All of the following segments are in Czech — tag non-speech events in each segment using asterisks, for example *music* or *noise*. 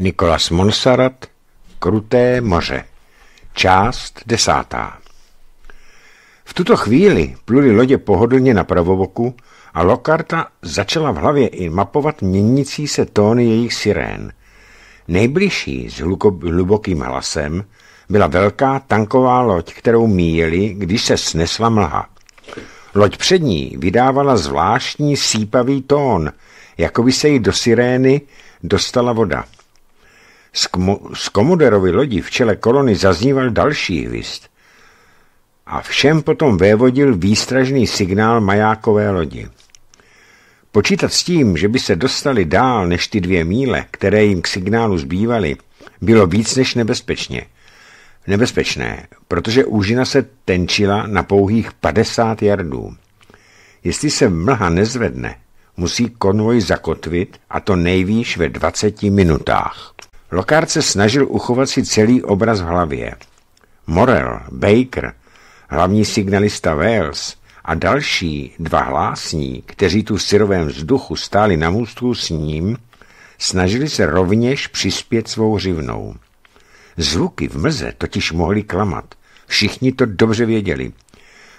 Nikolas Monsarat Kruté moře Část desátá V tuto chvíli pluli lodě pohodlně na pravoboku a Lokarta začala v hlavě i mapovat měnící se tóny jejich sirén. Nejbližší s hlubokým hlasem byla velká tanková loď, kterou míjeli, když se snesla mlha. Loď před ní vydávala zvláštní sípavý tón, jako by se jí do sirény dostala voda. Z, z komoderovy lodi v čele kolony zazníval další hvist. A všem potom vévodil výstražný signál majákové lodi. Počítat s tím, že by se dostali dál než ty dvě míle, které jim k signálu zbývaly, bylo víc než nebezpečně. Nebezpečné, protože úžina se tenčila na pouhých 50 jardů. Jestli se mlha nezvedne, musí konvoj zakotvit a to nejvýš ve 20 minutách. Lokár se snažil uchovat si celý obraz v hlavě. Morel, Baker, hlavní signalista Wales a další dva hlásní, kteří tu v syrovém vzduchu stáli na můstku s ním, snažili se rovněž přispět svou hřivnou. Zvuky v mlze totiž mohli klamat. Všichni to dobře věděli.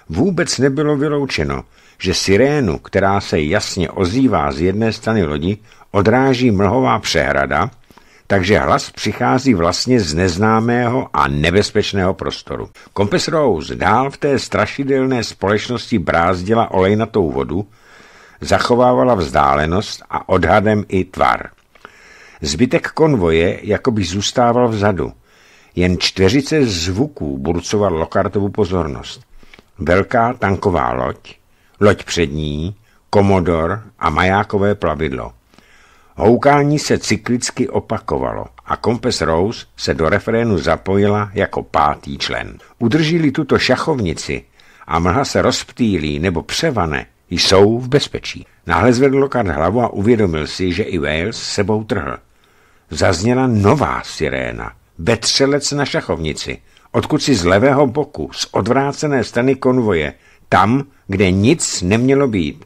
Vůbec nebylo vyloučeno, že sirénu, která se jasně ozývá z jedné strany lodi, odráží mlhová přehrada – takže hlas přichází vlastně z neznámého a nebezpečného prostoru. Kompes Rose dál v té strašidelné společnosti brázdila olejnatou vodu, zachovávala vzdálenost a odhadem i tvar. Zbytek konvoje jakoby zůstával vzadu. Jen čtveřice zvuků burcoval Lokartovu pozornost. Velká tanková loď, loď přední, komodor a majákové plavidlo. Houkání se cyklicky opakovalo a Kompes Rose se do refrénu zapojila jako pátý člen. Udržili tuto šachovnici a mlha se rozptýlí nebo převane, jsou v bezpečí. Náhle zvedl Kart hlavu a uvědomil si, že i Wales sebou trhl. Zazněla nová siréna, betřelec na šachovnici, odkud si z levého boku, z odvrácené strany konvoje, tam, kde nic nemělo být.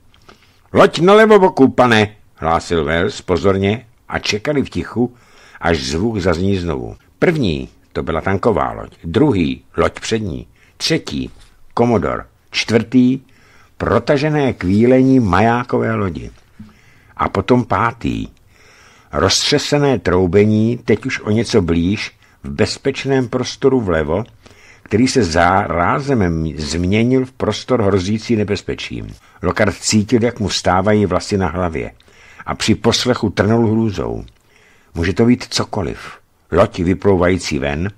Loď na leboboku, pane, hlásil Wells pozorně a čekali v tichu, až zvuk zazní znovu. První to byla tanková loď, druhý loď přední, třetí komodor, čtvrtý protažené kvílení majákové lodi a potom pátý roztřesené troubení, teď už o něco blíž, v bezpečném prostoru vlevo, který se zárazem změnil v prostor hrozící nebezpečím. Lokard cítil, jak mu stávají vlasy na hlavě a při poslechu trnul hrůzou. Může to být cokoliv. Loď vyplouvající ven,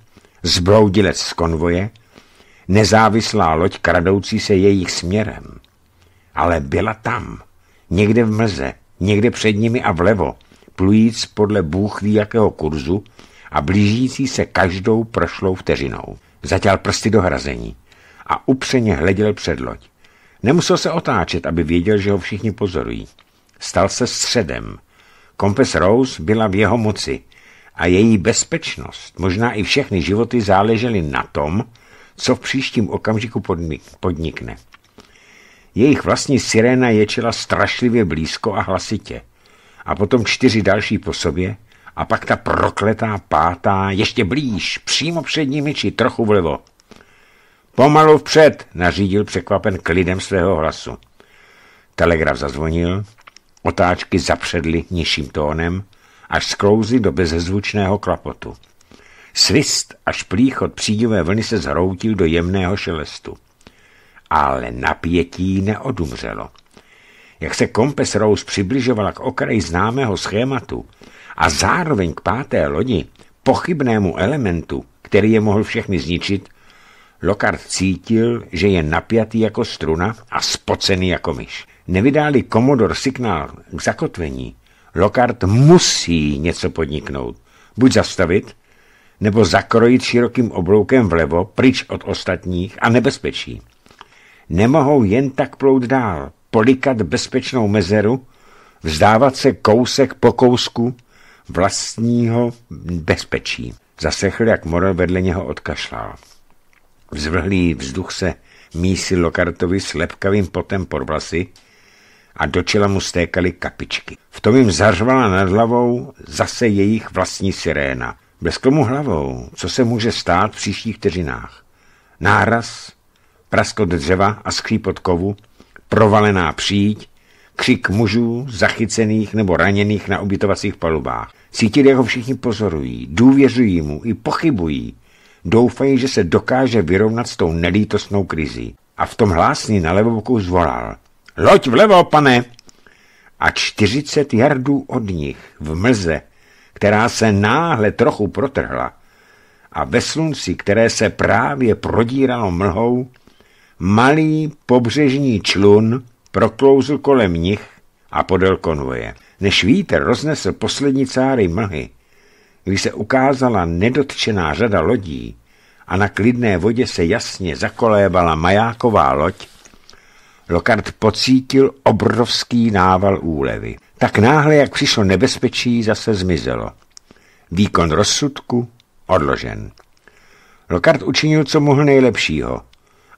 zbloudilec z konvoje, nezávislá loď kradoucí se jejich směrem. Ale byla tam, někde v mlze, někde před nimi a vlevo, plujíc podle bůh ví jakého kurzu a blížící se každou prošlou vteřinou. Zatěl prsty do hrazení a upřeně hleděl před loď. Nemusel se otáčet, aby věděl, že ho všichni pozorují. Stal se středem. Kompes Rose byla v jeho moci a její bezpečnost, možná i všechny životy záležely na tom, co v příštím okamžiku podnikne. Jejich vlastní siréna ječela strašlivě blízko a hlasitě. A potom čtyři další po sobě a pak ta prokletá pátá, ještě blíž, přímo před nimi či trochu vlevo. Pomalu vpřed, nařídil překvapen klidem svého hlasu. Telegraf zazvonil Otáčky zapředly nižším tónem, až sklouzly do bezhezvučného klapotu. Svist a od přídivé vlny se zhroutil do jemného šelestu. Ale napětí neodumřelo. Jak se kompes Rose přibližovala k okraji známého schématu a zároveň k páté lodi, pochybnému elementu, který je mohl všechny zničit, Lokard cítil, že je napjatý jako struna a spocený jako myš nevydáli komodor signál k zakotvení, Lockhart musí něco podniknout. Buď zastavit, nebo zakrojit širokým obloukem vlevo, pryč od ostatních a nebezpečí. Nemohou jen tak plout dál, polikat bezpečnou mezeru, vzdávat se kousek po kousku vlastního bezpečí. Zasechl, jak Moro vedle něho odkašlal. Vzvrhlý vzduch se mísil Lokartovi slepkavým potem pod vlasy, a do čela mu stékaly kapičky. V tom jim zařvala nad hlavou zase jejich vlastní siréna. Bleskl hlavou, co se může stát v příštích vteřinách. Náraz, praskl dřeva a skřípot kovu, provalená příď, křik mužů zachycených nebo raněných na ubytovacích palubách. Cítil, jak ho všichni pozorují, důvěřují mu i pochybují. Doufají, že se dokáže vyrovnat s tou nelítostnou krizí. A v tom hlásný na levou boku zvolal. Loď vlevo, pane! A čtyřicet jardů od nich, v mlze, která se náhle trochu protrhla, a ve slunci, které se právě prodíralo mlhou, malý pobřežní člun proklouzl kolem nich a podél konvoje. Než vítr roznesl poslední cáry mlhy, když se ukázala nedotčená řada lodí a na klidné vodě se jasně zakolébala majáková loď, Lokard pocítil obrovský nával úlevy. Tak náhle, jak přišlo nebezpečí, zase zmizelo. Výkon rozsudku odložen. Lokard učinil, co mohl nejlepšího.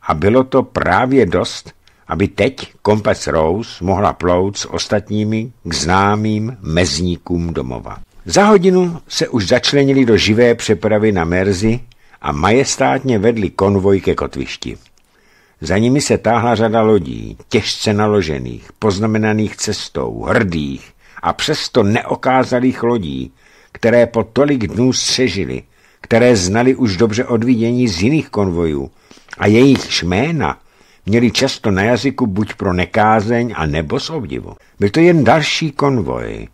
A bylo to právě dost, aby teď kompas Rose mohla plout s ostatními k známým mezníkům domova. Za hodinu se už začlenili do živé přepravy na Merzi a majestátně vedli konvoj ke kotvišti. Za nimi se táhla řada lodí, těžce naložených, poznamenaných cestou, hrdých a přesto neokázalých lodí, které po tolik dnů střežili, které znali už dobře odvidění z jiných konvojů a jejich šména měli často na jazyku buď pro nekázeň a nebo s obdivu. Byl to jen další konvoj.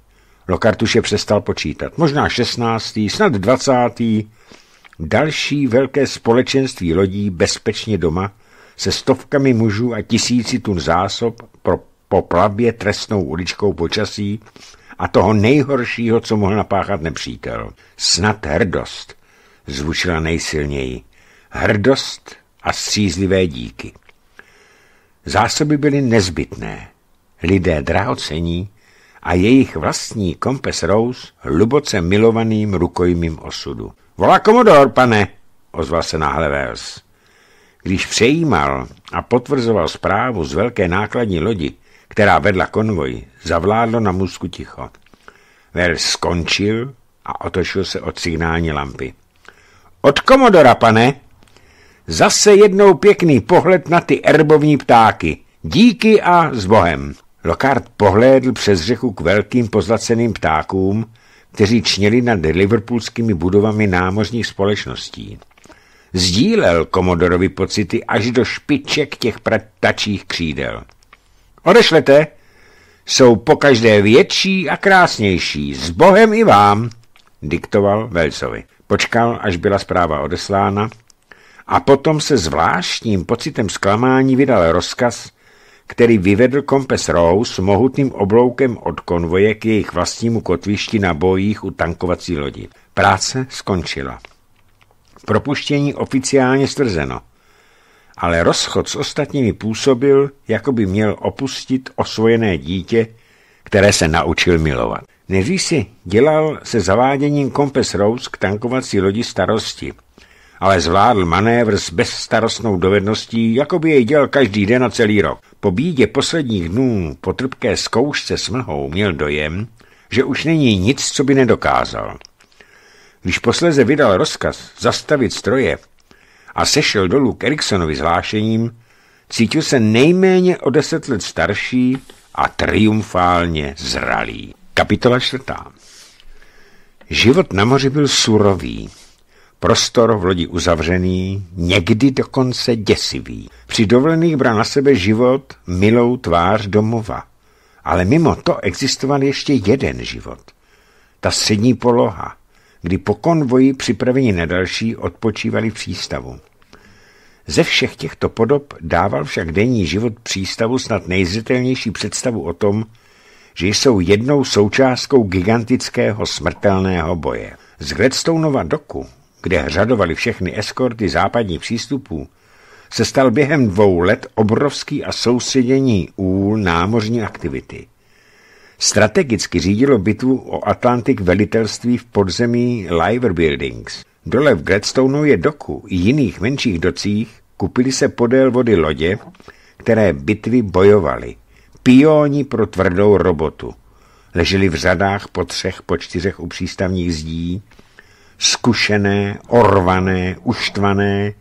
je přestal počítat. Možná 16., snad 20. Další velké společenství lodí bezpečně doma, se stovkami mužů a tisíci tun zásob pro po plavbě trestnou uličkou počasí a toho nejhoršího, co mohl napáchat nepřítel. Snad hrdost, zvučila nejsilněji. Hrdost a střízlivé díky. Zásoby byly nezbytné. Lidé drahocení a jejich vlastní kompes Rose hluboce milovaným rukojmím osudu. Volá komodor, pane, ozval se náhle Wells. Když přejímal a potvrzoval zprávu z velké nákladní lodi, která vedla konvoj, zavládlo na Musku ticho. Vel skončil a otočil se od signální lampy. Od komodora, pane! Zase jednou pěkný pohled na ty erbovní ptáky. Díky a s bohem. Lockhart pohlédl přes řechu k velkým pozlaceným ptákům, kteří čněli nad liverpoolskými budovami námořních společností sdílel komodorovi pocity až do špiček těch pratačích křídel. Odešlete? Jsou pokaždé větší a krásnější. S Bohem i vám, diktoval Velsovi. Počkal, až byla zpráva odeslána a potom se zvláštním pocitem zklamání vydal rozkaz, který vyvedl kompes Rowe s mohutným obloukem od konvoje k jejich vlastnímu kotvišti na bojích u tankovací lodi. Práce skončila. Propuštění oficiálně stvrzeno. Ale rozchod s ostatními působil, jako by měl opustit osvojené dítě, které se naučil milovat. Neří si dělal se zaváděním kompes Rose k tankovací lodi starosti, ale zvládl manévr s bezstarostnou dovedností, jako by jej dělal každý den a celý rok. Po bídě posledních dnů po trpké zkoušce s mlhou měl dojem, že už není nic, co by nedokázal. Když posleze vydal rozkaz zastavit stroje a sešel dolů k Eriksonovi zvlášením, cítil se nejméně o deset let starší a triumfálně zralý. Kapitola čtvrtá. Život na moři byl surový, prostor v lodi uzavřený, někdy dokonce děsivý. Při dovolených bral na sebe život milou tvář domova. Ale mimo to existoval ještě jeden život. Ta střední poloha, kdy po konvoji připraveni na další odpočívali v přístavu. Ze všech těchto podob dával však denní život přístavu snad nejzřetelnější představu o tom, že jsou jednou součástkou gigantického smrtelného boje. Z Gledstounova doku, kde řadovali všechny eskorty západních přístupů, se stal během dvou let obrovský a soustředění úl námořní aktivity – Strategicky řídilo bitvu o Atlantik velitelství v podzemí Liver Buildings. Dole v Gladstoneu je doku i jiných menších docích kupili se podél vody lodě, které bitvy bojovaly. Pioni pro tvrdou robotu. Leželi v řadách po třech, po čtyřech u přístavních zdí, zkušené, orvané, uštvané,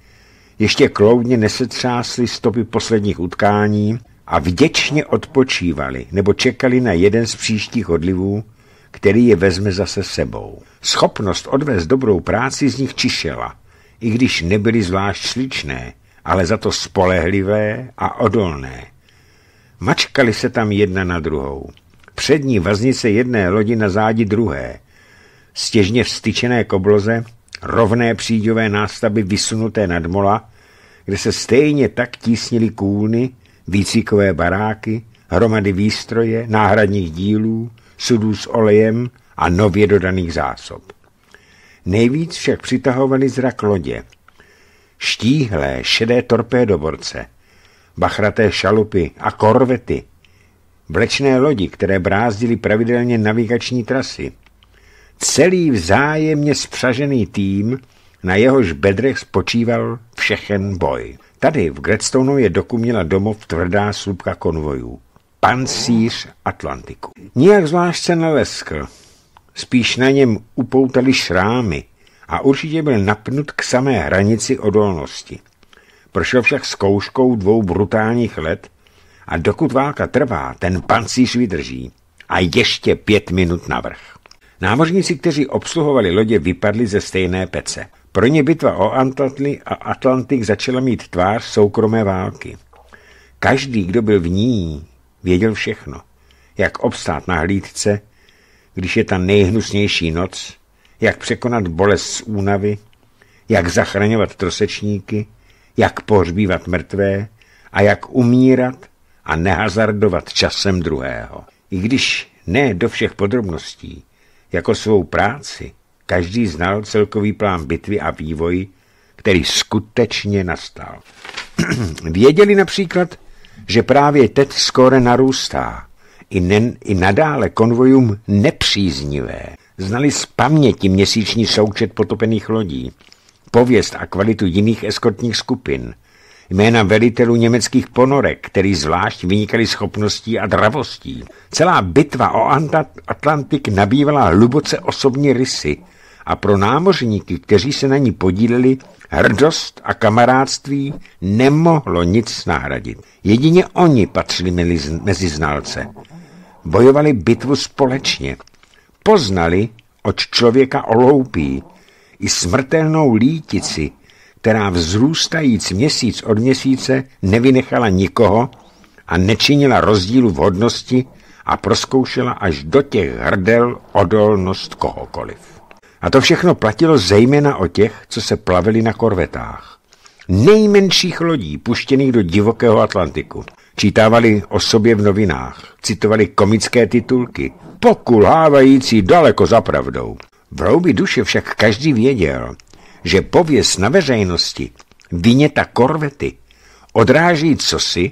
ještě kloudně nesetřásly stopy posledních utkání, a vděčně odpočívali nebo čekali na jeden z příštích odlivů, který je vezme zase sebou. Schopnost odvést dobrou práci z nich čišela, i když nebyly zvlášť sličné, ale za to spolehlivé a odolné. Mačkali se tam jedna na druhou. Přední vaznice jedné lodi na zádi druhé. Stěžně vstyčené kobloze, rovné příďové nástavy vysunuté nad mola, kde se stejně tak tísnily kůlny, výcvikové baráky, hromady výstroje, náhradních dílů, sudů s olejem a nově dodaných zásob. Nejvíc však přitahovali zrak lodě. Štíhlé, šedé torpédoborce, bachraté šalupy a korvety, vlečné lodi, které brázdily pravidelně navigační trasy. Celý vzájemně spřažený tým, na jehož bedrech spočíval všechen boj. Tady v Gredstonu je dokumila domov tvrdá slupka konvojů. Pancíř Atlantiku. Nijak zvlášť se neleskl. Spíš na něm upoutali šrámy a určitě byl napnut k samé hranici odolnosti. Prošel však zkouškou dvou brutálních let a dokud válka trvá, ten pancíř vydrží. A ještě pět minut navrh. Námořníci, kteří obsluhovali lodě, vypadli ze stejné pece. Pro ně bitva o Antatli a Atlantik začala mít tvář soukromé války. Každý, kdo byl v ní, věděl všechno. Jak obstát na hlídce, když je ta nejhnusnější noc, jak překonat bolest z únavy, jak zachraňovat trosečníky, jak pohřbívat mrtvé a jak umírat a nehazardovat časem druhého. I když ne do všech podrobností, jako svou práci, Každý znal celkový plán bitvy a vývoj, který skutečně nastal. *clears throat* Věděli například, že právě teď skore narůstá. I, ne, I nadále konvojům nepříznivé. Znali z paměti měsíční součet potopených lodí, pověst a kvalitu jiných eskortních skupin – jména velitelů německých ponorek, který zvlášť vynikali schopností a dravostí. Celá bitva o Atlantik nabývala hluboce osobní rysy a pro námořníky, kteří se na ní podíleli, hrdost a kamarádství nemohlo nic nahradit. Jedině oni patřili mezi znalce. Bojovali bitvu společně. Poznali, od člověka oloupí, i smrtelnou lítici, která vzrůstajíc měsíc od měsíce nevynechala nikoho a nečinila rozdílu v hodnosti a proskoušela až do těch hrdel odolnost kohokoliv. A to všechno platilo zejména o těch, co se plavili na korvetách. Nejmenších lodí puštěných do divokého Atlantiku. Čítávali o sobě v novinách, citovali komické titulky, pokulhávající daleko za pravdou. V duše však každý věděl, že pověst na veřejnosti vyněta korvety odráží cosi,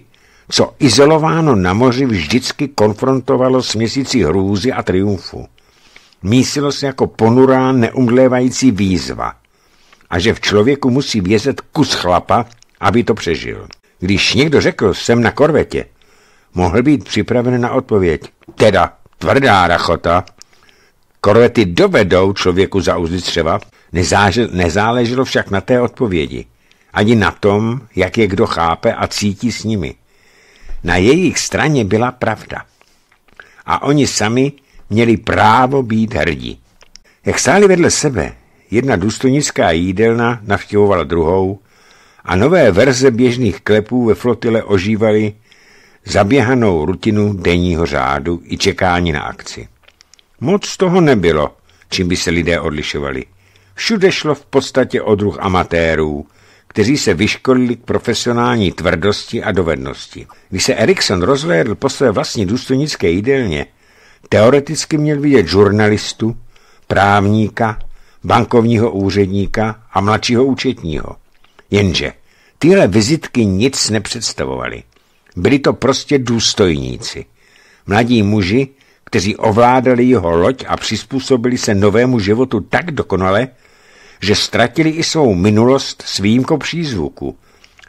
co izolováno na moři vždycky konfrontovalo s měsící hrůzy a triumfu. Mísilo se jako ponurá, neumlévající výzva a že v člověku musí vězet kus chlapa, aby to přežil. Když někdo řekl, jsem na korvetě, mohl být připraven na odpověď. Teda tvrdá rachota. Korvety dovedou člověku za uzdy Nezážel, nezáleželo však na té odpovědi, ani na tom, jak je kdo chápe a cítí s nimi. Na jejich straně byla pravda. A oni sami měli právo být hrdí. Jak stáli vedle sebe, jedna důstojnická jídelna navštěvovala druhou a nové verze běžných klepů ve flotile ožívaly zaběhanou rutinu denního řádu i čekání na akci. Moc toho nebylo, čím by se lidé odlišovali. Všude šlo v podstatě o druh amatérů, kteří se vyškolili k profesionální tvrdosti a dovednosti. Když se Erikson rozhlédl po své vlastní důstojnické jídelně, teoreticky měl vidět žurnalistu, právníka, bankovního úředníka a mladšího účetního. Jenže tyhle vizitky nic nepředstavovaly. Byli to prostě důstojníci. Mladí muži, kteří ovládali jeho loď a přizpůsobili se novému životu tak dokonale, že ztratili i svou minulost s výjimkou přízvuku,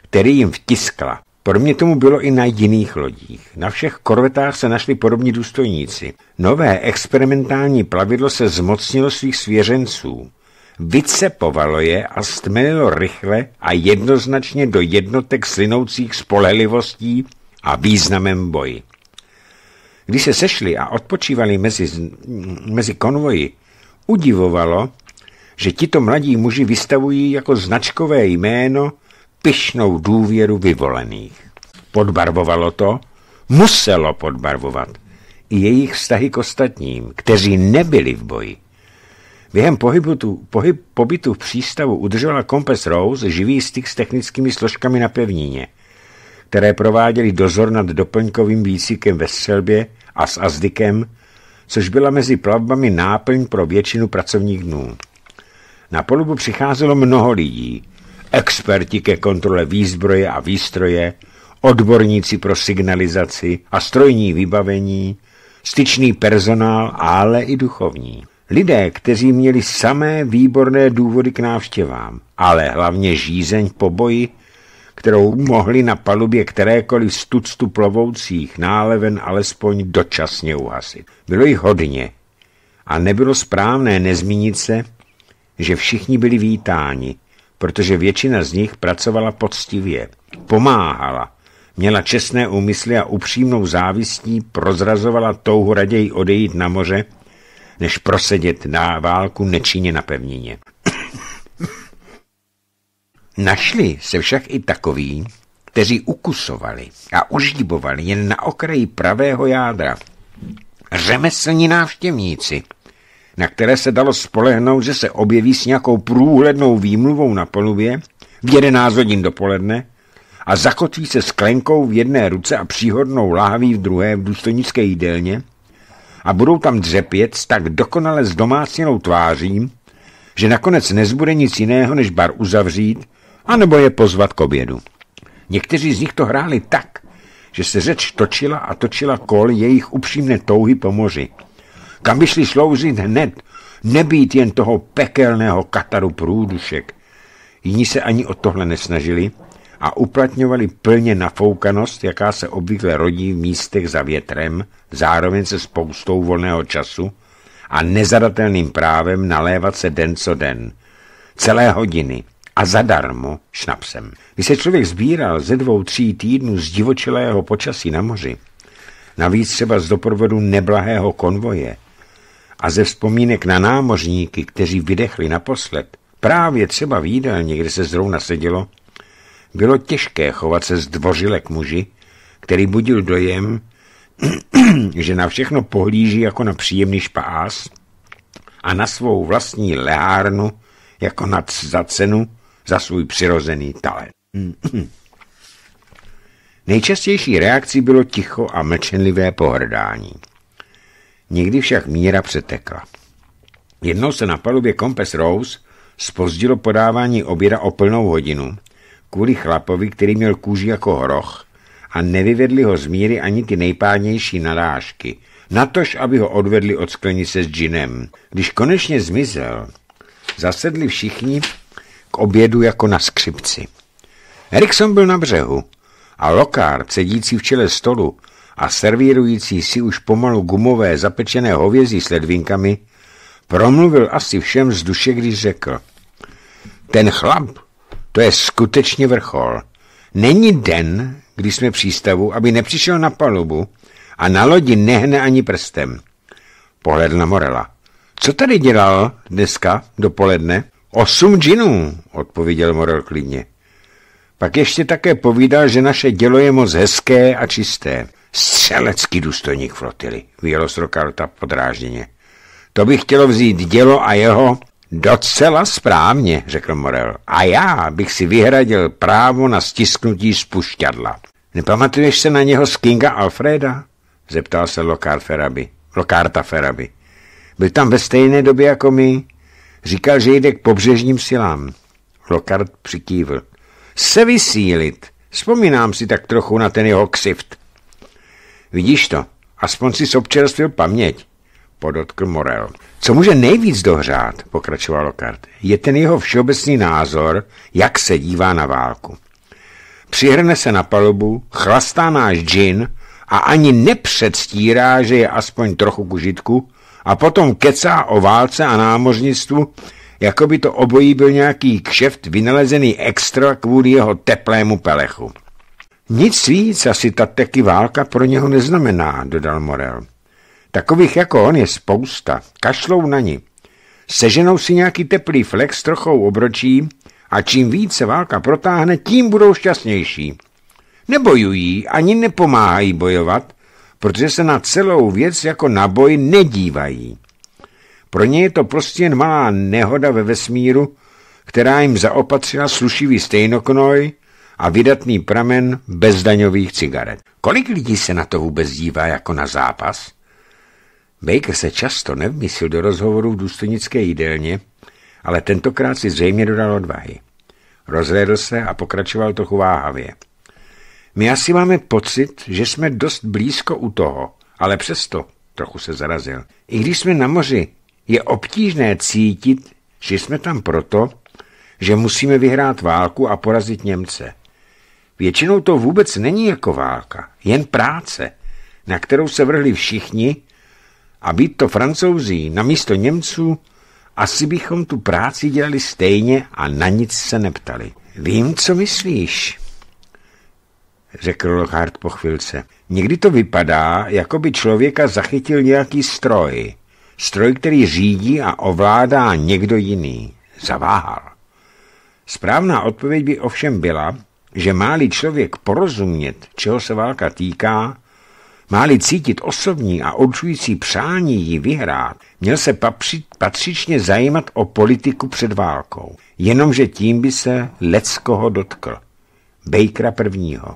který jim vtiskla. Podobně tomu bylo i na jiných lodích. Na všech korvetách se našli podobní důstojníci. Nové experimentální plavidlo se zmocnilo svých svěřenců. Vycepovalo je a stmelilo rychle a jednoznačně do jednotek slinoucích spolehlivostí a významem boji. Když se sešli a odpočívali mezi, mezi konvoji, udivovalo, že tito mladí muži vystavují jako značkové jméno pyšnou důvěru vyvolených. Podbarvovalo to, muselo podbarvovat i jejich vztahy k ostatním, kteří nebyli v boji. Během pohybu tu, pohyb, pobytu v přístavu udržela Compass Rose živý styk s technickými složkami na pevnině, které prováděly dozor nad doplňkovým výcvikem ve střelbě a s Azdikem, což byla mezi plavbami náplň pro většinu pracovních dnů. Na polubu přicházelo mnoho lidí. Experti ke kontrole výzbroje a výstroje, odborníci pro signalizaci a strojní vybavení, styčný personál, ale i duchovní. Lidé, kteří měli samé výborné důvody k návštěvám, ale hlavně žízeň po boji, kterou mohli na palubě kterékoliv z tuctu plovoucích náleven alespoň dočasně uhasit. Bylo jich hodně a nebylo správné nezmínit se, že všichni byli vítáni, protože většina z nich pracovala poctivě, pomáhala, měla čestné úmysly a upřímnou závistí prozrazovala touhu raději odejít na moře, než prosedět na válku nečině na pevnině. *clears throat* Našli se však i takoví, kteří ukusovali a užíbovali jen na okraji pravého jádra. Řemeslní návštěvníci – na které se dalo spolehnout, že se objeví s nějakou průhlednou výmluvou na polubě v 11 hodin dopoledne a zakotví se sklenkou v jedné ruce a příhodnou láhví v druhé v důstojnické jídelně a budou tam dřepět s tak dokonale zdomácněnou tváří, že nakonec nezbude nic jiného, než bar uzavřít, anebo je pozvat k obědu. Někteří z nich to hráli tak, že se řeč točila a točila kol jejich upřímné touhy po moři – kam by šli sloužit hned, nebýt jen toho pekelného kataru průdušek. Jiní se ani o tohle nesnažili a uplatňovali plně nafoukanost, jaká se obvykle rodí v místech za větrem, zároveň se spoustou volného času a nezadatelným právem nalévat se den co den. Celé hodiny a zadarmo šnapsem. Když se člověk sbíral ze dvou, tří týdnů z divočilého počasí na moři, navíc třeba z doprovodu neblahého konvoje, a ze vzpomínek na námořníky, kteří vydechli naposled, právě třeba v jídelně, kde se zrovna sedělo, bylo těžké chovat se zdvořile k muži, který budil dojem, *clears throat* že na všechno pohlíží jako na příjemný špás a na svou vlastní lehárnu jako na za cenu za svůj přirozený talent. *clears throat* Nejčastější reakcí bylo ticho a mlčenlivé pohrdání. Nikdy však míra přetekla. Jednou se na palubě Compass Rose spozdilo podávání oběda o plnou hodinu kvůli chlapovi, který měl kůži jako hroch a nevyvedli ho z míry ani ty nejpádnější narážky, natož, aby ho odvedli od sklenice s džinem. Když konečně zmizel, zasedli všichni k obědu jako na skřipci. Erikson byl na břehu a Lokár, sedící v čele stolu, a servírující si už pomalu gumové zapečené hovězí s ledvinkami, promluvil asi všem z duše, když řekl. Ten chlap, to je skutečně vrchol. Není den, kdy jsme přístavu, aby nepřišel na palubu a na lodi nehne ani prstem. Pohled na Morela. Co tady dělal dneska dopoledne? Osm džinů, odpověděl Morel klidně. Pak ještě také povídal, že naše dělo je moc hezké a čisté. Střelecký důstojník flotily, z Karta podrážděně. To by chtělo vzít dělo a jeho... Docela správně, řekl Morel. A já bych si vyhradil právo na stisknutí spušťadla. Nepamatuješ se na něho z Kinga Alfreda? Zeptal se Lokár Feraby. Lokárta Feraby. Byl tam ve stejné době jako my. Říkal, že jde k pobřežním silám. Lokart přikývl. Se vysílit. Vzpomínám si tak trochu na ten jeho ksift. Vidíš to? Aspoň si občerstvil paměť, podotkl Morel. Co může nejvíc dohřát, pokračoval Lokart, je ten jeho všeobecný názor, jak se dívá na válku. Přihrne se na palubu, chlastá náš džin a ani nepředstírá, že je aspoň trochu kužitku a potom kecá o válce a námořnictvu, jako by to obojí byl nějaký kšeft vynalezený extra kvůli jeho teplému pelechu. Nic víc asi ta teky válka pro něho neznamená, dodal Morel. Takových jako on je spousta, kašlou na ní. Seženou si nějaký teplý flex s trochou obročí a čím více válka protáhne, tím budou šťastnější. Nebojují, ani nepomáhají bojovat, protože se na celou věc jako na boj nedívají. Pro ně je to prostě jen malá nehoda ve vesmíru, která jim zaopatřila slušivý stejnoknoj, a vydatný pramen bezdaňových cigaret. Kolik lidí se na to vůbec dívá jako na zápas? Baker se často nevmyslil do rozhovoru v důstojnické jídelně, ale tentokrát si zřejmě dodal odvahy. Rozvedl se a pokračoval trochu váhavě. My asi máme pocit, že jsme dost blízko u toho, ale přesto trochu se zarazil. I když jsme na moři, je obtížné cítit, že jsme tam proto, že musíme vyhrát válku a porazit Němce. Většinou to vůbec není jako válka, jen práce, na kterou se vrhli všichni a být to francouzi na místo Němců, asi bychom tu práci dělali stejně a na nic se neptali. Vím, co myslíš, řekl Lockhart po chvilce. Někdy to vypadá, jako by člověka zachytil nějaký stroj. Stroj, který řídí a ovládá někdo jiný. Zaváhal. Správná odpověď by ovšem byla, že máli člověk porozumět, čeho se válka týká, máli cítit osobní a určující přání ji vyhrát, měl se patřičně zajímat o politiku před válkou, jenomže tím by se leckoho dotkl. Bejkra prvního.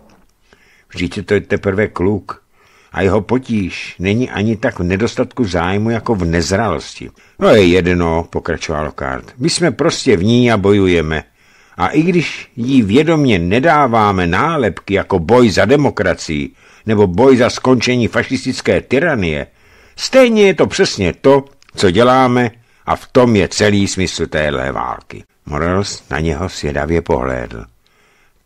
Vždyť to je teprve kluk a jeho potíž není ani tak v nedostatku zájmu jako v nezralosti. No je jedno, pokračoval Kart. My jsme prostě v ní a bojujeme. A i když jí vědomě nedáváme nálepky jako boj za demokracii nebo boj za skončení fašistické tyranie, stejně je to přesně to, co děláme a v tom je celý smysl téhle války. Morales na něho svědavě pohlédl.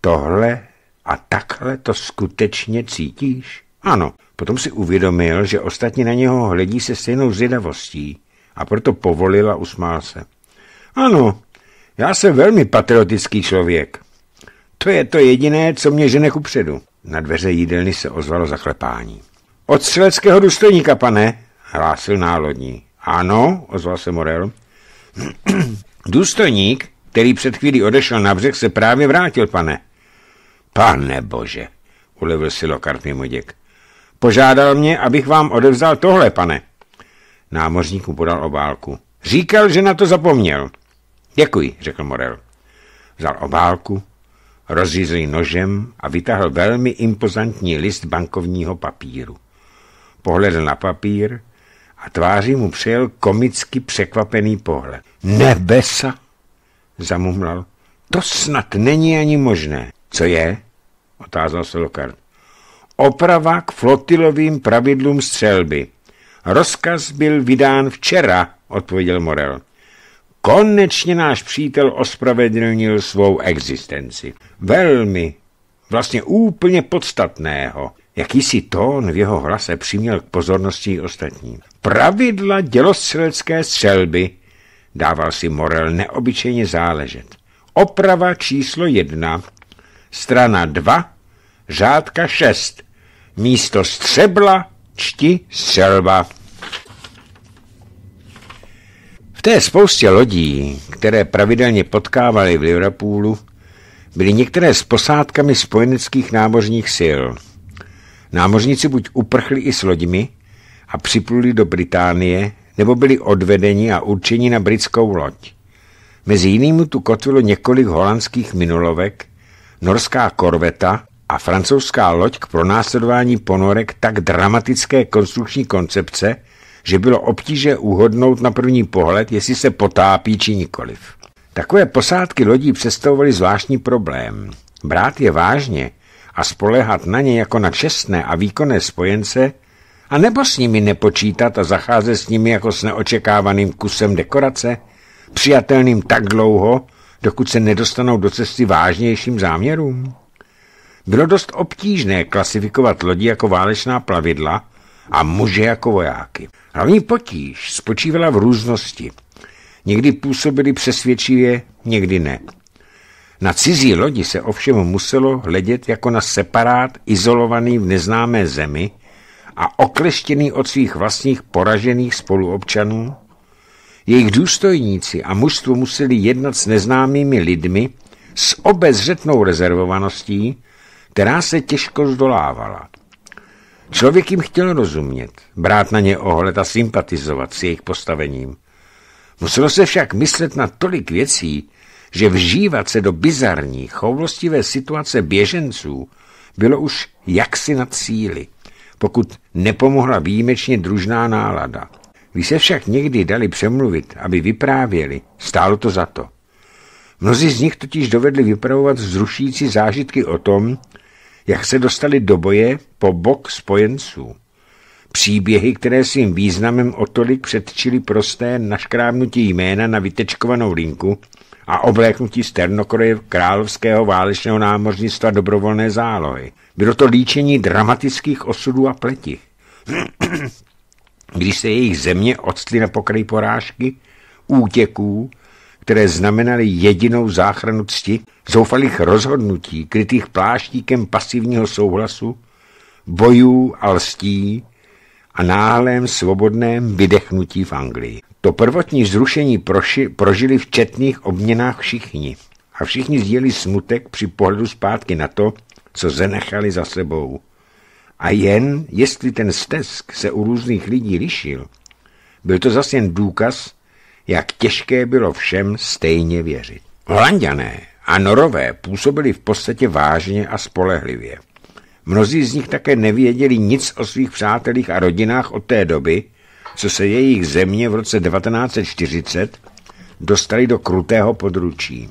Tohle a takhle to skutečně cítíš? Ano, potom si uvědomil, že ostatní na něho hledí se stejnou zvědavostí a proto povolil a usmál se. Ano, já jsem velmi patriotický člověk. To je to jediné, co mě žene kupředu. Na dveře jídelny se ozvalo zaklepání. Od střeleckého důstojníka, pane, hlásil nálodní. Ano, ozval se Morel. *clears throat* Důstojník, který před chvílí odešel na břeh, se právě vrátil, pane. Pane bože, ulevil si Lokart děk. Požádal mě, abych vám odevzal tohle, pane. Námořník mu podal obálku. Říkal, že na to zapomněl. Děkuji, řekl Morel. Vzal obálku, rozřízl ji nožem a vytáhl velmi impozantní list bankovního papíru. Pohledl na papír a tváří mu přijel komicky překvapený pohled. Nebesa! Zamumlal. To snad není ani možné. Co je? Otázal se Lokard. Oprava k flotilovým pravidlům střelby. Rozkaz byl vydán včera, odpověděl Morel. Konečně náš přítel ospravedlnil svou existenci. Velmi, vlastně úplně podstatného, Jakýsi tón v jeho hlase přiměl k pozornosti ostatním. Pravidla dělostřelecké střelby dával si Morel neobyčejně záležet. Oprava číslo jedna, strana dva, řádka šest, místo střebla čti střelba té spoustě lodí, které pravidelně potkávaly v Liverpoolu, byly některé s posádkami spojeneckých námořních sil. Námořníci buď uprchli i s loďmi a připluli do Británie, nebo byli odvedeni a určeni na britskou loď. Mezi jinými tu kotvilo několik holandských minulovek, norská korveta a francouzská loď k pronásledování ponorek tak dramatické konstrukční koncepce, že bylo obtíže uhodnout na první pohled, jestli se potápí či nikoliv. Takové posádky lodí představovaly zvláštní problém. Brát je vážně a spolehat na ně jako na čestné a výkonné spojence, a nebo s nimi nepočítat a zacházet s nimi jako s neočekávaným kusem dekorace, přijatelným tak dlouho, dokud se nedostanou do cesty vážnějším záměrům? Bylo dost obtížné klasifikovat lodi jako válečná plavidla, a muže jako vojáky. Hlavní potíž spočívala v různosti. Někdy působili přesvědčivě, někdy ne. Na cizí lodi se ovšem muselo hledět jako na separát izolovaný v neznámé zemi a okleštěný od svých vlastních poražených spoluobčanů. Jejich důstojníci a mužstvo museli jednat s neznámými lidmi s obezřetnou rezervovaností, která se těžko zdolávala. Člověk jim chtěl rozumět, brát na ně ohled a sympatizovat s jejich postavením. Muselo se však myslet na tolik věcí, že vžívat se do bizarní, choulostivé situace běženců bylo už jaksi nad síly, pokud nepomohla výjimečně družná nálada. Když se však někdy dali přemluvit, aby vyprávěli, stálo to za to. Mnozí z nich totiž dovedli vypravovat vzrušící zážitky o tom, jak se dostali do boje po bok spojenců. Příběhy, které svým významem o tolik předčili prosté naškrábnutí jména na vytečkovanou linku a obléknutí sternokroje královského válečného námořnictva dobrovolné zálohy. Bylo to líčení dramatických osudů a pleti. *clears throat* Když se jejich země odstly na pokraji porážky, útěků, které znamenaly jedinou záchranu cti, zoufalých rozhodnutí, krytých pláštíkem pasivního souhlasu, bojů a lstí a náhlém svobodném vydechnutí v Anglii. To prvotní zrušení proši, prožili v četných obměnách všichni a všichni sdělili smutek při pohledu zpátky na to, co zanechali za sebou. A jen, jestli ten stesk se u různých lidí lišil, byl to zase jen důkaz, jak těžké bylo všem stejně věřit. Holanděné a Norové působili v podstatě vážně a spolehlivě. Mnozí z nich také nevěděli nic o svých přátelích a rodinách od té doby, co se jejich země v roce 1940 dostali do krutého područí.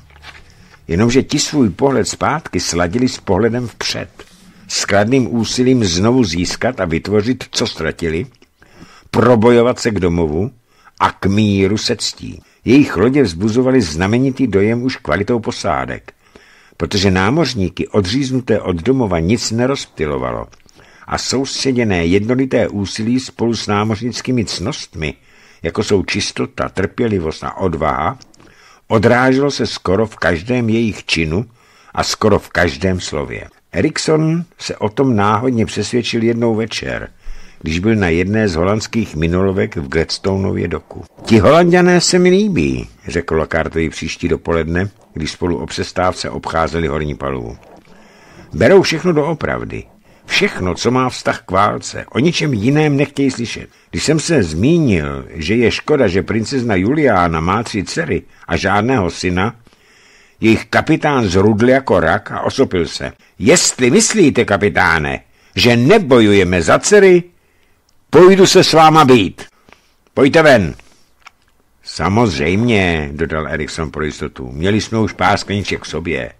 Jenomže ti svůj pohled zpátky sladili s pohledem vpřed, s kladným úsilím znovu získat a vytvořit, co ztratili, probojovat se k domovu, a k míru se ctí. Jejich lodě vzbuzovaly znamenitý dojem už kvalitou posádek, protože námořníky odříznuté od domova nic nerozptilovalo a soustředěné jednolité úsilí spolu s námořnickými cnostmi, jako jsou čistota, trpělivost a odvaha, odráželo se skoro v každém jejich činu a skoro v každém slově. Erikson se o tom náhodně přesvědčil jednou večer – když byl na jedné z holandských minolovek v Gladstoneově doku. Ti holanděné se mi líbí, řekl Lokartovi příští dopoledne, když spolu o přestávce obcházeli horní palubu. Berou všechno do opravdy. Všechno, co má vztah k válce. O ničem jiném nechtějí slyšet. Když jsem se zmínil, že je škoda, že princezna Juliana má tři dcery a žádného syna, jejich kapitán zrudl jako rak a osopil se. Jestli myslíte, kapitáne, že nebojujeme za dcery, Půjdu se s váma být. Pojďte ven. Samozřejmě, dodal Erikson pro jistotu. Měli jsme už pár skleníček k sobě.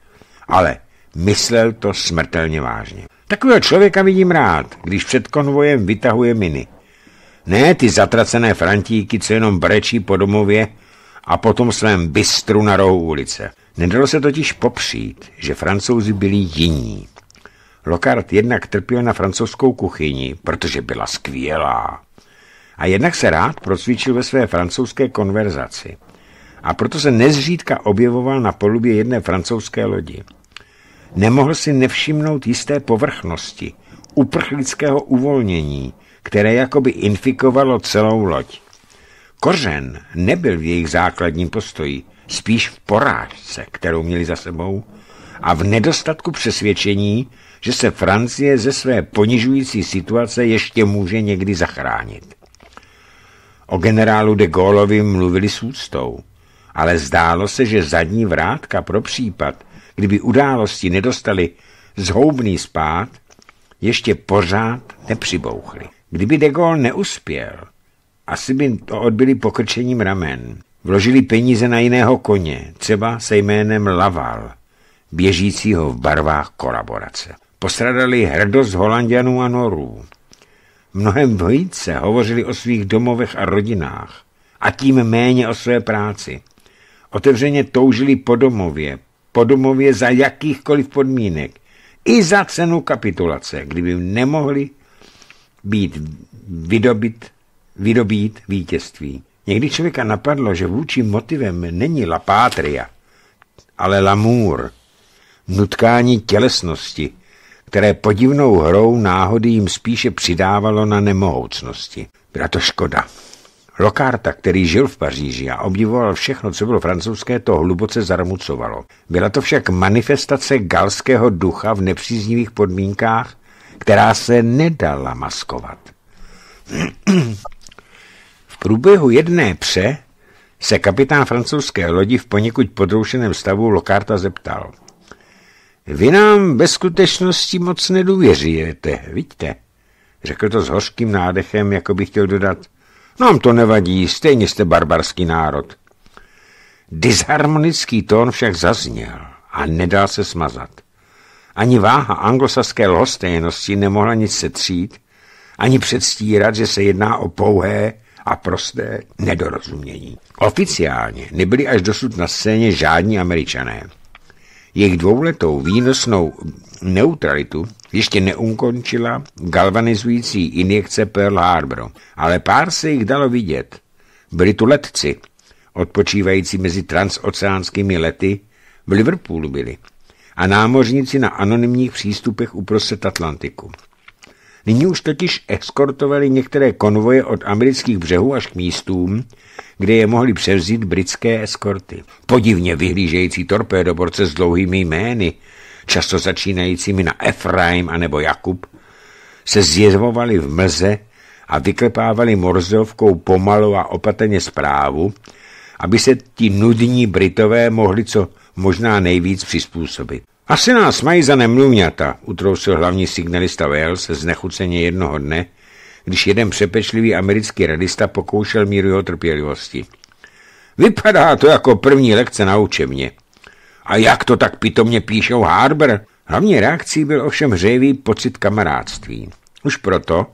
Ale myslel to smrtelně vážně. Takového člověka vidím rád, když před konvojem vytahuje miny. Ne ty zatracené frantíky, co jenom brečí po domově a potom svém bystru na rohu ulice. Nedalo se totiž popřít, že francouzi byli jiní. Lokard jednak trpěl na francouzskou kuchyni, protože byla skvělá. A jednak se rád procvičil ve své francouzské konverzaci. A proto se nezřídka objevoval na polubě jedné francouzské lodi. Nemohl si nevšimnout jisté povrchnosti, uprchlického uvolnění, které jakoby infikovalo celou loď. Kořen nebyl v jejich základním postoji, spíš v porážce, kterou měli za sebou, a v nedostatku přesvědčení, že se Francie ze své ponižující situace ještě může někdy zachránit. O generálu de Gaulovi mluvili s úctou, ale zdálo se, že zadní vrátka pro případ, kdyby události nedostali zhoubný spát, ještě pořád nepřibouchly. Kdyby de Gaulle neuspěl, asi by to odbyli pokrčením ramen. Vložili peníze na jiného koně, třeba se jménem Laval, běžícího v barvách kolaborace postradali hrdost Holandianů a Norů. Mnohem více hovořili o svých domovech a rodinách a tím méně o své práci. Otevřeně toužili po domově, po domově za jakýchkoliv podmínek, i za cenu kapitulace, kdyby nemohli být vydobit, vydobít vítězství. Někdy člověka napadlo, že vůči motivem není la patria, ale l'amour, nutkání tělesnosti, které podivnou hrou náhody jim spíše přidávalo na nemohoucnosti. Byla to škoda. Lokarta, který žil v Paříži a obdivoval všechno, co bylo francouzské, to hluboce zarmucovalo. Byla to však manifestace galského ducha v nepříznivých podmínkách, která se nedala maskovat. V průběhu jedné pře se kapitán francouzské lodi v poněkud podroušeném stavu Lokarta zeptal – vy nám ve skutečnosti moc nedůvěřujete, vidíte? Řekl to s hořkým nádechem, jako by chtěl dodat. Nám to nevadí, stejně jste barbarský národ. Disharmonický tón však zazněl a nedal se smazat. Ani váha anglosaské lhostejnosti nemohla nic setřít, ani předstírat, že se jedná o pouhé a prosté nedorozumění. Oficiálně nebyli až dosud na scéně žádní američané. Jejich dvouletou výnosnou neutralitu ještě neukončila galvanizující injekce Pearl Harbor, ale pár se jich dalo vidět. Byli tu letci, odpočívající mezi transoceánskými lety, v Liverpoolu byli, a námořníci na anonymních přístupech uprostřed Atlantiku. Nyní už totiž eskortovali některé konvoje od amerických břehů až k místům, kde je mohli převzít britské eskorty. Podivně vyhlížející torpédoborce s dlouhými jmény, často začínajícími na Efraim anebo Jakub, se zjevovali v mlze a vyklepávali morzovkou pomalu a opatrně zprávu, aby se ti nudní Britové mohli co možná nejvíc přizpůsobit. Asi nás mají za nemluvňata, utrousil hlavní signalista Wales znechuceně jednoho dne, když jeden přepečlivý americký radista pokoušel míru jeho trpělivosti. Vypadá to jako první lekce na učebně. A jak to tak pitomně píšou Harber? Hlavní reakcí byl ovšem hřejivý pocit kamarádství. Už proto,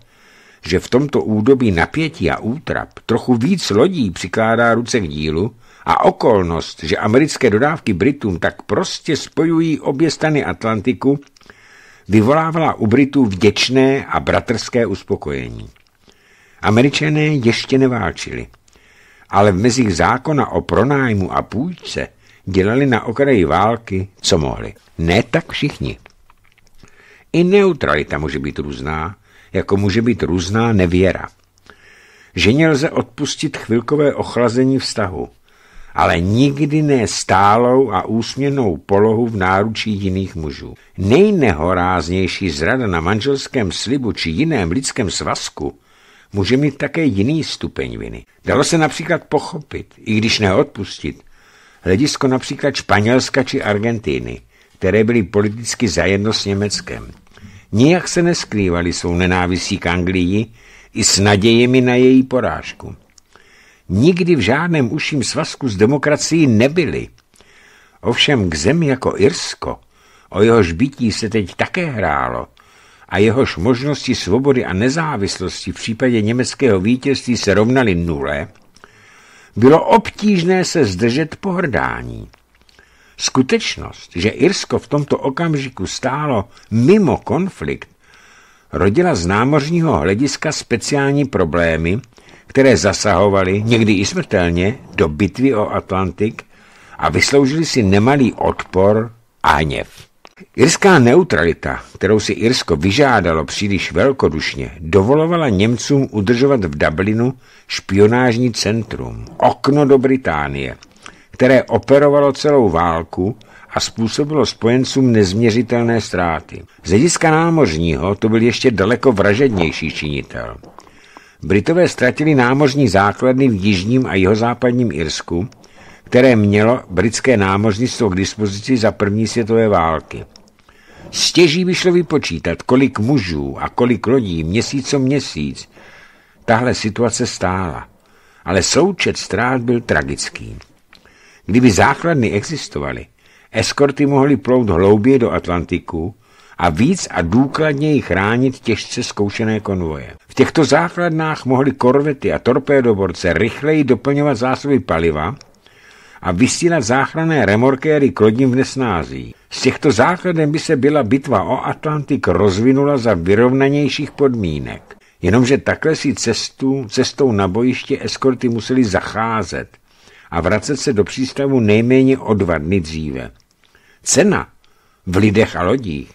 že v tomto údobí napětí a útrap trochu víc lodí přikládá ruce k dílu, a okolnost, že americké dodávky Britům tak prostě spojují obě strany Atlantiku, vyvolávala u Britů vděčné a bratrské uspokojení. Američané ještě neválčili, ale v mezích zákona o pronájmu a půjčce dělali na okraji války, co mohli. Ne tak všichni. I neutralita může být různá, jako může být různá nevěra. Ženě lze odpustit chvilkové ochlazení vztahu, ale nikdy ne stálou a úsměnou polohu v náručí jiných mužů. Nejnehoráznější zrada na manželském slibu či jiném lidském svazku může mít také jiný stupeň viny. Dalo se například pochopit, i když neodpustit, hledisko například Španělska či Argentíny, které byly politicky zajedno s Německem. Nijak se neskrývali svou nenávisí k Anglii i s nadějemi na její porážku nikdy v žádném uším svazku s demokracií nebyly. Ovšem k zemi jako Irsko, o jehož bytí se teď také hrálo, a jehož možnosti svobody a nezávislosti v případě německého vítězství se rovnaly nule, bylo obtížné se zdržet pohrdání. Skutečnost, že Irsko v tomto okamžiku stálo mimo konflikt, rodila z námořního hlediska speciální problémy, které zasahovaly, někdy i smrtelně, do bitvy o Atlantik a vysloužili si nemalý odpor a hněv. Irská neutralita, kterou si Irsko vyžádalo příliš velkodušně, dovolovala Němcům udržovat v Dublinu špionážní centrum, okno do Británie, které operovalo celou válku a způsobilo spojencům nezměřitelné ztráty. Z hlediska námořního to byl ještě daleko vražednější činitel. Britové ztratili námořní základny v jižním a jihozápadním Irsku, které mělo britské námořnictvo k dispozici za první světové války. Stěží šlo vypočítat, kolik mužů a kolik lodí měsíc co měsíc tahle situace stála. Ale součet ztrát byl tragický. Kdyby základny existovaly, eskorty mohly plout hlouběji do Atlantiku a víc a důkladněji chránit těžce zkoušené konvoje. V těchto základnách mohly korvety a torpédoborce rychleji doplňovat zásoby paliva a vysílat záchranné remorkéry k lodím v nesnází. Z těchto základem by se byla bitva o Atlantik rozvinula za vyrovnanějších podmínek. Jenomže takhle si cestu, cestou na bojiště eskorty museli zacházet a vracet se do přístavu nejméně o dva dny dříve. Cena v lidech a lodích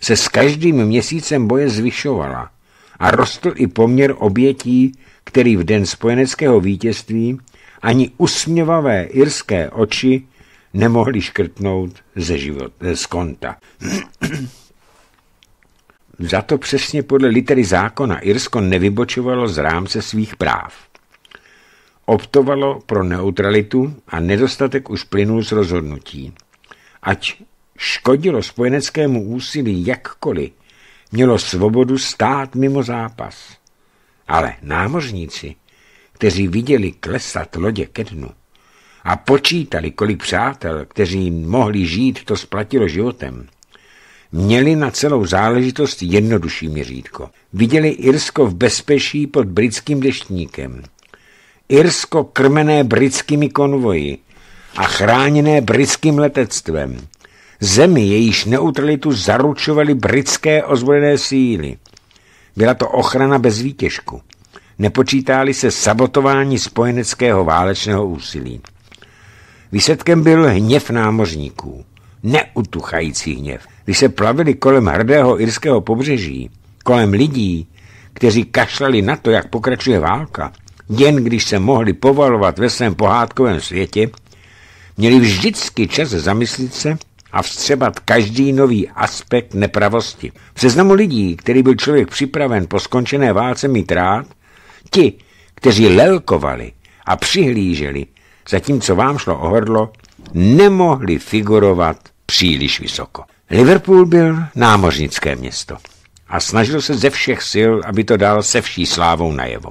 se s každým měsícem boje zvyšovala a rostl i poměr obětí, který v den spojeneckého vítězství ani usměvavé irské oči nemohli škrtnout ze, život, z konta. *clears throat* Za to přesně podle litery zákona Irsko nevybočovalo z rámce svých práv. Optovalo pro neutralitu a nedostatek už plynul z rozhodnutí. Ať škodilo spojeneckému úsilí jakkoliv, mělo svobodu stát mimo zápas. Ale námořníci, kteří viděli klesat lodě ke dnu a počítali, kolik přátel, kteří jim mohli žít, to splatilo životem, měli na celou záležitost jednodušší měřítko. Viděli Irsko v bezpečí pod britským deštníkem. Irsko krmené britskými konvoji a chráněné britským letectvem zemi, jejíž neutralitu zaručovaly britské ozbrojené síly. Byla to ochrana bez výtěžku. Nepočítáli se sabotování spojeneckého válečného úsilí. Výsledkem byl hněv námořníků, neutuchající hněv. Když se plavili kolem hrdého irského pobřeží, kolem lidí, kteří kašlali na to, jak pokračuje válka, jen když se mohli povalovat ve svém pohádkovém světě, měli vždycky čas zamyslit se, a vstřebat každý nový aspekt nepravosti. V seznamu lidí, který byl člověk připraven po skončené válce mít rád, ti, kteří lelkovali a přihlíželi, zatímco vám šlo o hrdlo, nemohli figurovat příliš vysoko. Liverpool byl námořnické město a snažil se ze všech sil, aby to dal se vší slávou najevo.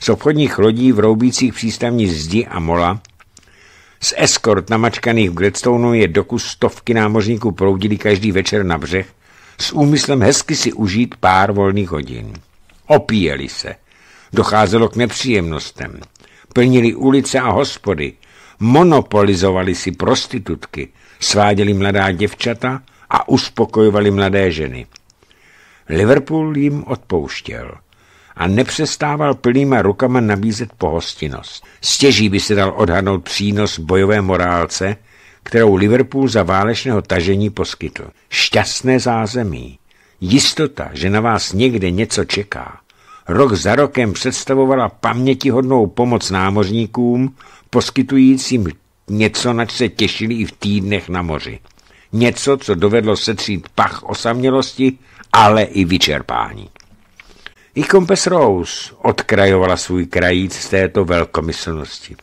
Z obchodních lodí v roubících přístavní zdi a mola z eskort namačkaných v Gladstonu je dokus stovky námořníků proudili každý večer na břeh s úmyslem hezky si užít pár volných hodin. Opíjeli se. Docházelo k nepříjemnostem. Plnili ulice a hospody. Monopolizovali si prostitutky. Sváděli mladá děvčata a uspokojovali mladé ženy. Liverpool jim odpouštěl – a nepřestával plnýma rukama nabízet pohostinnost. Stěží by se dal odhadnout přínos bojové morálce, kterou Liverpool za válečného tažení poskytl. Šťastné zázemí, jistota, že na vás někde něco čeká, rok za rokem představovala pamětihodnou pomoc námořníkům, poskytujícím něco, nač se těšili i v týdnech na moři. Něco, co dovedlo setřít pach osamělosti, ale i vyčerpání. I kompes Rose odkrajovala svůj krajíc z této velkomyslnosti.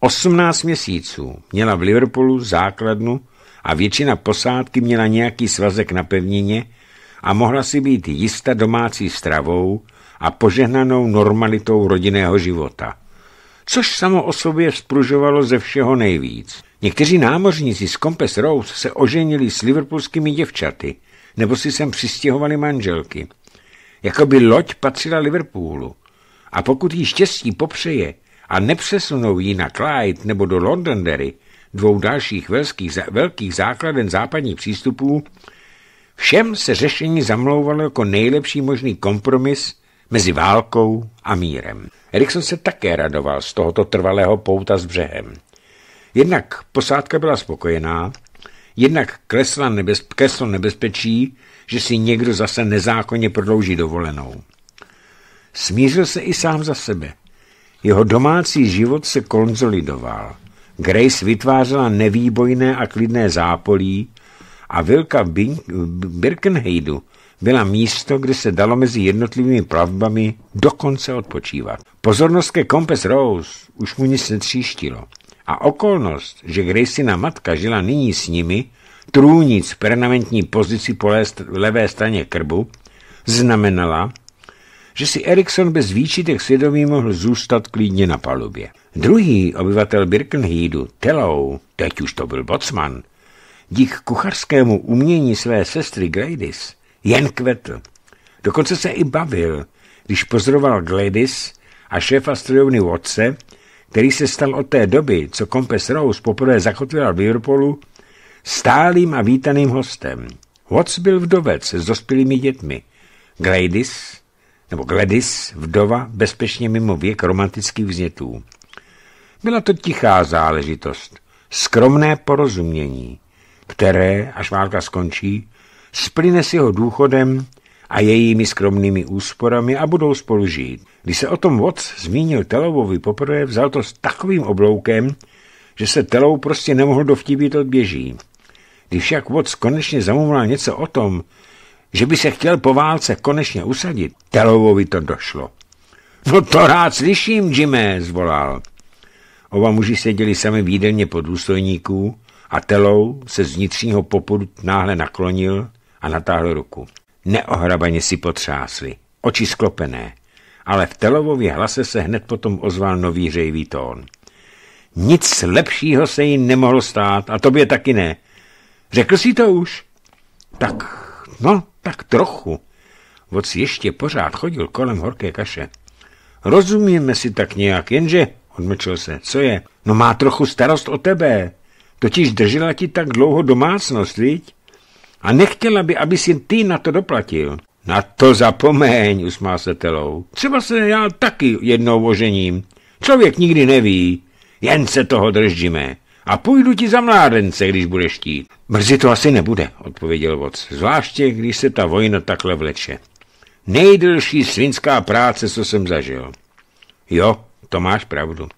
18 měsíců měla v Liverpoolu základnu a většina posádky měla nějaký svazek na pevnině a mohla si být jista domácí stravou a požehnanou normalitou rodinného života. Což samo o sobě spružovalo ze všeho nejvíc. Někteří námořníci z Compass Rose se oženili s liverpoolskými děvčaty, nebo si sem přistěhovali manželky – jako by loď patřila Liverpoolu. A pokud jí štěstí popřeje a nepřesunou ji na Clyde nebo do Londonderry, dvou dalších velkých, velkých základen západních přístupů, všem se řešení zamlouvalo jako nejlepší možný kompromis mezi válkou a mírem. Erikson se také radoval z tohoto trvalého pouta s břehem. Jednak posádka byla spokojená, Jednak kleslo nebezpe- nebezpečí, že si někdo zase nezákonně prodlouží dovolenou. Smířil se i sám za sebe. Jeho domácí život se konzolidoval. Grace vytvářela nevýbojné a klidné zápolí a vilka Birkenheidu byla místo, kde se dalo mezi jednotlivými plavbami dokonce odpočívat. Pozornost ke Compass Rose už mu nic netříštilo. A okolnost, že Gracina matka žila nyní s nimi, trůnic v permanentní pozici po levé straně krbu, znamenala, že si Erikson bez výčitek svědomí mohl zůstat klidně na palubě. Druhý obyvatel Birkenheedu, Telou, teď už to byl bocman, dík kucharskému umění své sestry Gladys jen kvetl. Dokonce se i bavil, když pozoroval Gladys a šéfa strojovny Watse, který se stal od té doby, co Compes Rose poprvé zakotvila v Europolu, stálým a vítaným hostem. Watts byl vdovec s dospělými dětmi. Gladys, nebo Gladys, vdova, bezpečně mimo věk romantických vznětů. Byla to tichá záležitost, skromné porozumění, které, až válka skončí, splyne s jeho důchodem a jejími skromnými úsporami a budou spolu žít. Když se o tom Watts zmínil Telovovi poprvé, vzal to s takovým obloukem, že se Telou prostě nemohl dovtívit od běží. Když však Watts konečně zamluvil něco o tom, že by se chtěl po válce konečně usadit, Telovovi to došlo. No to rád slyším, Jimé, zvolal. Oba muži seděli sami výdelně pod důstojníků a Telou se z vnitřního popudu náhle naklonil a natáhl ruku. Neohrabaně si potřásli, oči sklopené, ale v Telovově hlase se hned potom ozval nový řejvý tón. Nic lepšího se jí nemohlo stát a tobě taky ne. Řekl jsi to už? Tak, no, tak trochu. Voc ještě pořád chodil kolem horké kaše. Rozumíme si tak nějak, jenže, odmlčil se, co je? No má trochu starost o tebe. Totiž držela ti tak dlouho domácnost, viď? A nechtěla by, aby si ty na to doplatil. Na to zapomeň, usmá se telou. Třeba se já taky jednou ožením. Člověk nikdy neví, jen se toho držíme. A půjdu ti za mládence, když budeš štít. Brzy to asi nebude, odpověděl voc, zvláště když se ta vojna takhle vleče. Nejdelší svinská práce, co jsem zažil. Jo, to máš pravdu.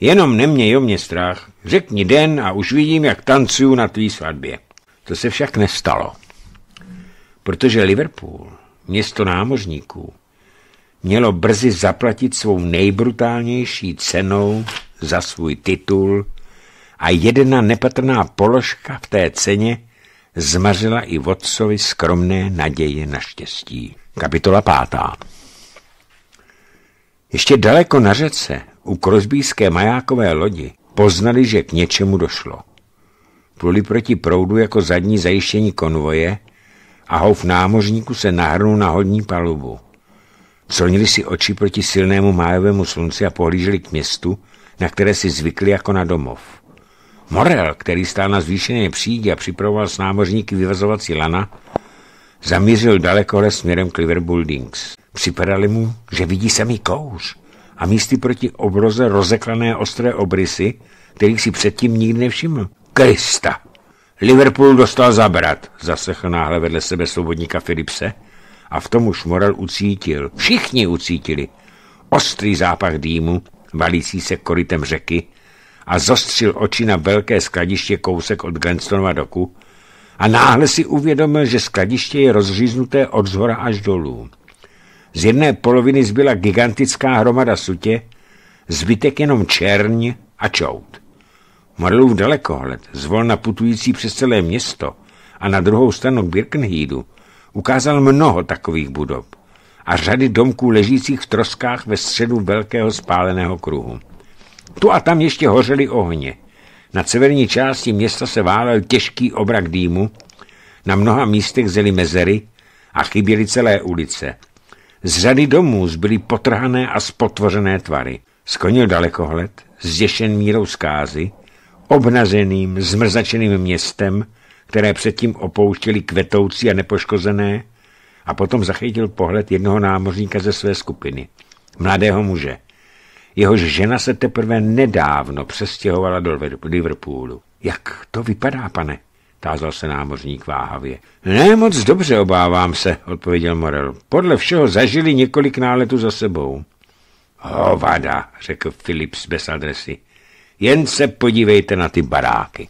Jenom neměj o mě strach. Řekni den a už vidím, jak tancuju na tvý svatbě. To se však nestalo, protože Liverpool, město námořníků, mělo brzy zaplatit svou nejbrutálnější cenou za svůj titul a jedna nepatrná položka v té ceně zmařila i vodcovi skromné naděje na štěstí. Kapitola pátá. Ještě daleko na řece, u krozbíské majákové lodi, poznali, že k něčemu došlo pluli proti proudu jako zadní zajištění konvoje a houf námořníků se nahrnul na hodní palubu. Slonili si oči proti silnému májovému slunci a pohlíželi k městu, na které si zvykli jako na domov. Morel, který stál na zvýšené přídě a připravoval s námořníky vyvazovací lana, zamířil dalekole směrem k Liverbuildings. Připadali mu, že vidí samý kouř a místy proti obroze rozeklané ostré obrysy, kterých si předtím nikdy nevšiml. Krista. Liverpool dostal zabrat, zasechl náhle vedle sebe svobodníka Filipse a v tom už Morel ucítil, všichni ucítili, ostrý zápach dýmu, valící se korytem řeky a zostřil oči na velké skladiště kousek od Glenstonova doku a náhle si uvědomil, že skladiště je rozříznuté od zhora až dolů. Z jedné poloviny zbyla gigantická hromada sutě, zbytek jenom černě a čout. Marlův dalekohled, zvolna putující přes celé město a na druhou stranu Birkenhídu ukázal mnoho takových budov a řady domků ležících v troskách ve středu velkého spáleného kruhu. Tu a tam ještě hořely ohně. Na severní části města se válel těžký obrak dýmu, na mnoha místech zely mezery a chyběly celé ulice. Z řady domů zbyly potrhané a spotvořené tvary. Skonil dalekohled, zděšen mírou zkázy, obnazeným, zmrzačeným městem, které předtím opouštěli kvetoucí a nepoškozené, a potom zachytil pohled jednoho námořníka ze své skupiny, mladého muže. Jehož žena se teprve nedávno přestěhovala do Liverpoolu. Jak to vypadá, pane? tázal se námořník váhavě. Ne moc dobře, obávám se, odpověděl Morel. Podle všeho zažili několik náletů za sebou. Hovada, řekl Philips bez adresy. Jen se podívejte na ty baráky.